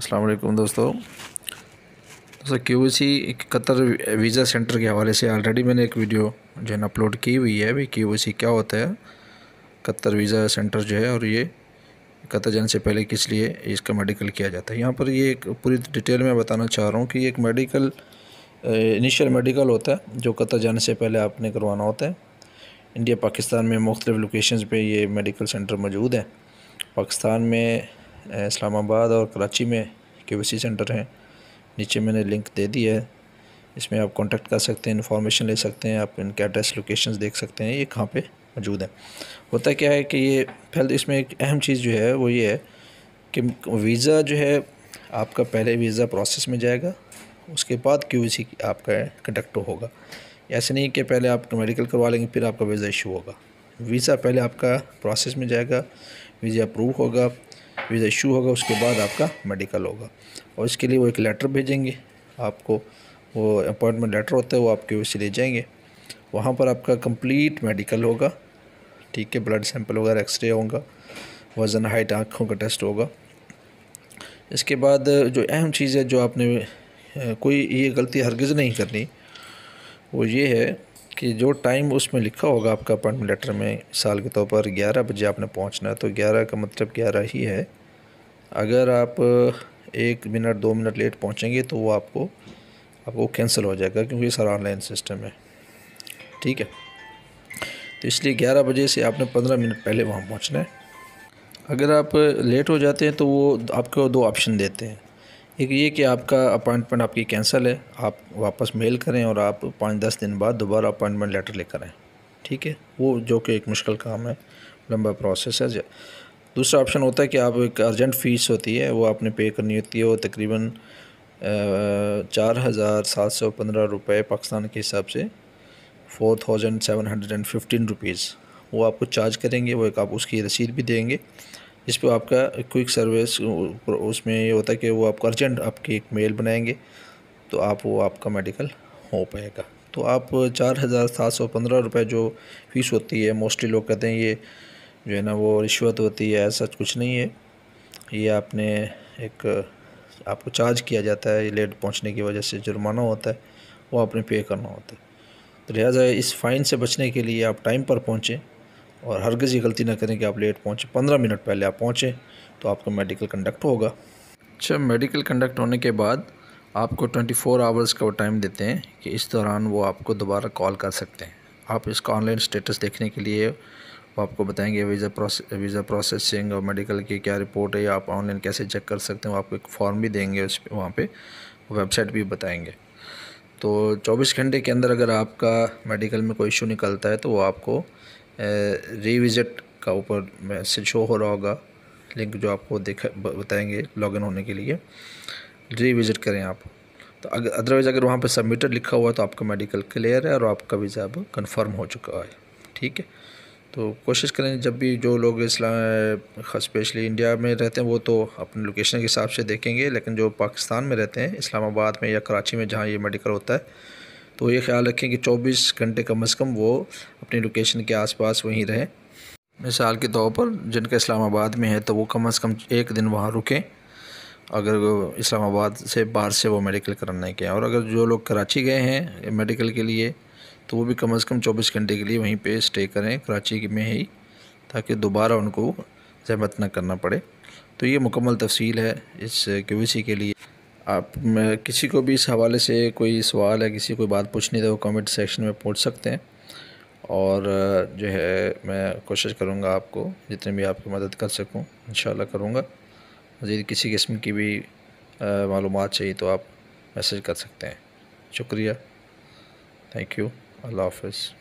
अस्सलाम वालेकुम दोस्तों दोस्तों Q C Qatar visa center के हवाले से ऑलरेडी मैंने एक वीडियो जो है अपलोड की हुई है भी क्यू सी क्या होता है कतर वीज़ा सेंटर जो है और ये कतर जाने से पहले किस लिए इसका मेडिकल किया जाता है यहाँ पर ये एक पूरी डिटेल में बताना चाह रहा हूँ कि एक मेडिकल इनिशियल मेडिकल होता है जो कतर जाने से पहले आपने करवाना होता है इंडिया पाकिस्तान में मुख्तलिफ़ लोकेशन पर ये मेडिकल सेंटर मौजूद हैं पाकिस्तान में इस्लामाबाद और कराची में के वी सेंटर हैं नीचे मैंने लिंक दे दी है इसमें आप कांटेक्ट कर सकते हैं इन्फॉर्मेशन ले सकते हैं आप इनके एड्रेस लोकेशंस देख सकते हैं ये कहाँ पे मौजूद हैं होता क्या है कि ये फैल इसमें एक अहम चीज़ जो है वो ये है कि वीज़ा जो है आपका पहले वीज़ा प्रोसेस में जाएगा उसके बाद क्यू सी आपका कंडक्ट होगा ऐसे नहीं कि पहले आप मेडिकल करवा लेंगे फिर आपका वीज़ा इशू होगा वीज़ा पहले आपका प्रोसेस में जाएगा वीज़ा अप्रूव होगा वीज़ा इशू होगा उसके बाद आपका मेडिकल होगा और इसके लिए वो एक लेटर भेजेंगे आपको वो अपॉइंटमेंट लेटर होता है वो आपके वैसे ले जाएंगे वहाँ पर आपका कंप्लीट मेडिकल होगा ठीक है ब्लड सैंपल वगैरह एक्सरे होगा वज़न हाइट आँखों का टेस्ट होगा इसके बाद जो अहम चीज़ है जो आपने कोई ये गलती हरगिज़ नहीं करनी वो ये है कि जो टाइम उसमें लिखा होगा आपका अपॉइंटमेंट लेटर में साल के तौर पर ग्यारह बजे आपने पहुंचना है तो ग्यारह का मतलब ग्यारह ही है अगर आप एक मिनट दो मिनट लेट पहुँचेंगे तो वो आपको आपको कैंसिल हो जाएगा क्योंकि सर ऑनलाइन सिस्टम है ठीक है तो इसलिए ग्यारह बजे से आपने पंद्रह मिनट पहले वहाँ पहुँचना है अगर आप लेट हो जाते हैं तो वो आपको दो ऑप्शन देते हैं एक ये कि आपका अपॉइंटमेंट आपकी कैंसिल है आप वापस मेल करें और आप पाँच दस दिन बाद दोबारा अपॉइंटमेंट लेटर लेकर आएँ ठीक है वो जो कि एक मुश्किल काम है लंबा प्रोसेस है दूसरा ऑप्शन होता है कि आप एक अर्जेंट फ़ीस होती है वो आपने पे करनी होती है वो तकरीबन चार हज़ार सात सौ पंद्रह रुपये पाकिस्तान के हिसाब से four thousand seven hundred and fifteen rupees वो आपको चार्ज करेंगे वो एक आप उसकी रसीद भी देंगे जिस पर आपका क्विक सर्विस उसमें ये होता है कि वो आपको अर्जेंट आपकी एक मेल बनाएंगे तो आप वो आपका मेडिकल हो पाएगा तो आप चार हज़ार सात सौ पंद्रह रुपये जो फ़ीस होती है मोस्टली लोग कहते हैं ये जो है ना वो रिश्वत होती है ऐसा कुछ नहीं है ये आपने एक आपको चार्ज किया जाता है लेट पहुंचने की वजह से जुर्माना होता है वो आपने पे करना होता है तो लिहाजा इस फ़ाइन से बचने के लिए आप टाइम पर पहुँचें और हर ये गलती ना करें कि आप लेट पहुँचें पंद्रह मिनट पहले आप पहुँचें तो आपका मेडिकल कंडक्ट होगा अच्छा मेडिकल कंडक्ट होने के बाद आपको ट्वेंटी फोर आवर्स का वो टाइम देते हैं कि इस दौरान वो आपको दोबारा कॉल कर सकते हैं आप इसका ऑनलाइन स्टेटस देखने के लिए वो आपको बताएंगे वीज़ा प्रोसे वीज़ा प्रोसेसिंग और मेडिकल की क्या रिपोर्ट है या आप ऑनलाइन कैसे चेक कर सकते हैं आपको एक फॉर्म भी देंगे उस पर वहाँ पर वेबसाइट भी बताएंगे तो 24 घंटे के अंदर अगर आपका मेडिकल में कोई इशू निकलता है तो वो आपको रीविज़िट का ऊपर मैसेज शो हो रहा होगा लिंक जो आपको देख बताएंगे लॉगिन होने के लिए रीविज़िट करें आप तो अगर अदरवाइज़ अगर वहाँ पर सबमिटेड लिखा हुआ है तो आपका मेडिकल क्लियर है और आपका वीज़ा अब कन्फर्म हो चुका है ठीक है तो कोशिश करें जब भी जो लोग इस्लाम स्पेशली इंडिया में रहते हैं वो तो अपने लोकेशन के हिसाब से देखेंगे लेकिन जो पाकिस्तान में रहते हैं इस्लामाबाद में या कराची में जहाँ ये मेडिकल होता है तो ये ख्याल रखें कि 24 घंटे कम अज़ कम वो अपनी लोकेशन के आसपास वहीं रहें मिसाल के तौर पर जिनका इस्लामाबाद में है तो वो कम अज़ कम एक दिन वहाँ रुकें अगर इस्लामाबाद से बाहर से वो मेडिकल कराने के और अगर जो लोग कराची गए हैं मेडिकल के लिए तो वो भी कम से कम 24 घंटे के लिए वहीं पे स्टे करें कराची में ही ताकि दोबारा उनको जहमत न करना पड़े तो ये मुकम्मल तफसील है इस क्यूवीसी के लिए आप किसी को भी इस हवाले से कोई सवाल है किसी कोई बात पूछनी है तो वो कमेंट सेक्शन में पूछ सकते हैं और जो है मैं कोशिश करूँगा आपको जितने भी आपकी मदद कर सकूँ इन करूँगा मज़ीद किसी किस्म की भी मालूम चाहिए तो आप मैसेज कर सकते हैं शुक्रिया थैंक यू Allah Hafiz.